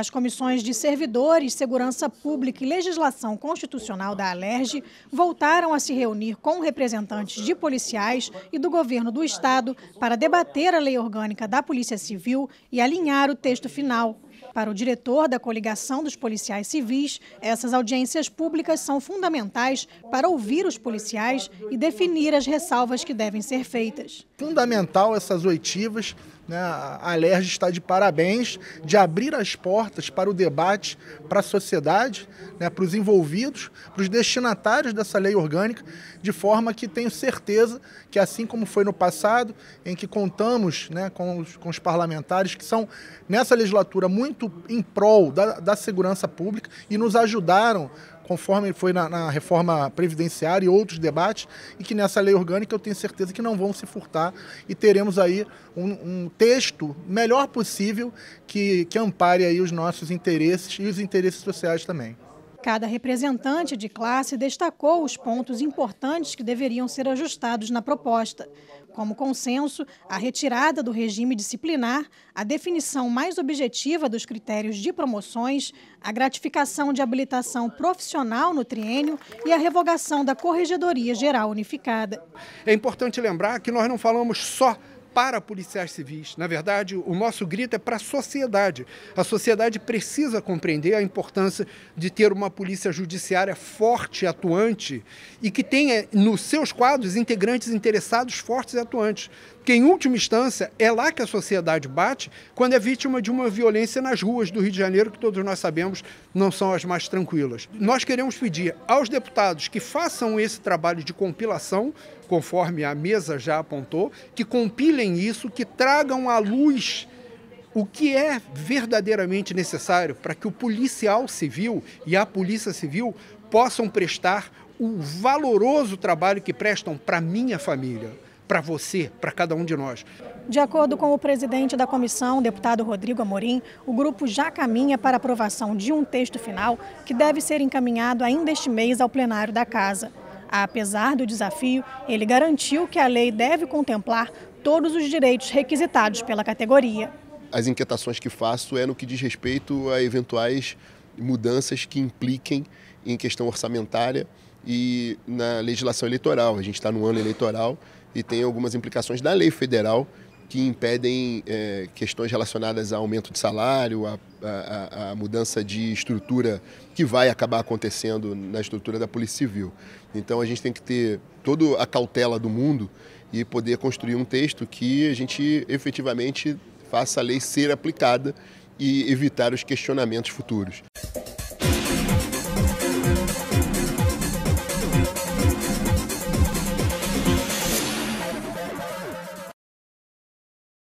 As comissões de Servidores, Segurança Pública e Legislação Constitucional da Alerj voltaram a se reunir com representantes de policiais e do governo do Estado para debater a lei orgânica da Polícia Civil e alinhar o texto final. Para o diretor da Coligação dos Policiais Civis, essas audiências públicas são fundamentais para ouvir os policiais e definir as ressalvas que devem ser feitas. Fundamental essas oitivas né? A Alerj está de parabéns de abrir as portas para o debate, para a sociedade, né? para os envolvidos, para os destinatários dessa lei orgânica, de forma que tenho certeza que, assim como foi no passado, em que contamos né, com, os, com os parlamentares que são, nessa legislatura, muito em prol da, da segurança pública e nos ajudaram conforme foi na, na, reforma previdenciária e outros debates, e que nessa lei orgânica eu tenho certeza que não vão se furtar e teremos aí um, um texto melhor possível que, que ampare aí os nossos interesses e os interesses sociais também. Cada representante de classe destacou os pontos importantes que deveriam ser ajustados na proposta, como consenso, a retirada do regime disciplinar, a definição mais objetiva dos critérios de promoções, a gratificação de habilitação profissional no triênio e a revogação da Corregedoria Geral Unificada. É importante lembrar que nós não falamos só para policiais civis. Na verdade, o nosso grito é para a sociedade. A sociedade precisa compreender a importância de ter uma polícia judiciária forte, atuante e que tenha nos seus quadros integrantes interessados fortes e atuantes. Porque, em última instância, é lá que a sociedade bate quando é vítima de uma violência nas ruas do Rio de Janeiro, que todos nós sabemos não são as mais tranquilas. Nós queremos pedir aos deputados que façam esse trabalho de compilação, conforme a mesa já apontou, que compilem olhem isso, que tragam à luz o que é verdadeiramente necessário para que o policial civil e a polícia civil possam prestar o valoroso trabalho que prestam para minha família, para você, para cada um de nós. De acordo com o presidente da comissão, deputado Rodrigo Amorim, o grupo já caminha para aprovação de um texto final que deve ser encaminhado ainda este mês ao plenário da casa. Apesar do desafio, ele garantiu que a lei deve contemplar todos os direitos requisitados pela categoria. As inquietações que faço é no que diz respeito a eventuais mudanças que impliquem em questão orçamentária e na legislação eleitoral. A gente está no ano eleitoral e tem algumas implicações da lei federal que impedem é, questões relacionadas a aumento de salário, a, a, a, mudança de estrutura que vai acabar acontecendo na estrutura da Polícia Civil. Então a gente tem que ter toda a cautela do mundo e poder construir um texto que a gente efetivamente faça a lei ser aplicada e evitar os questionamentos futuros.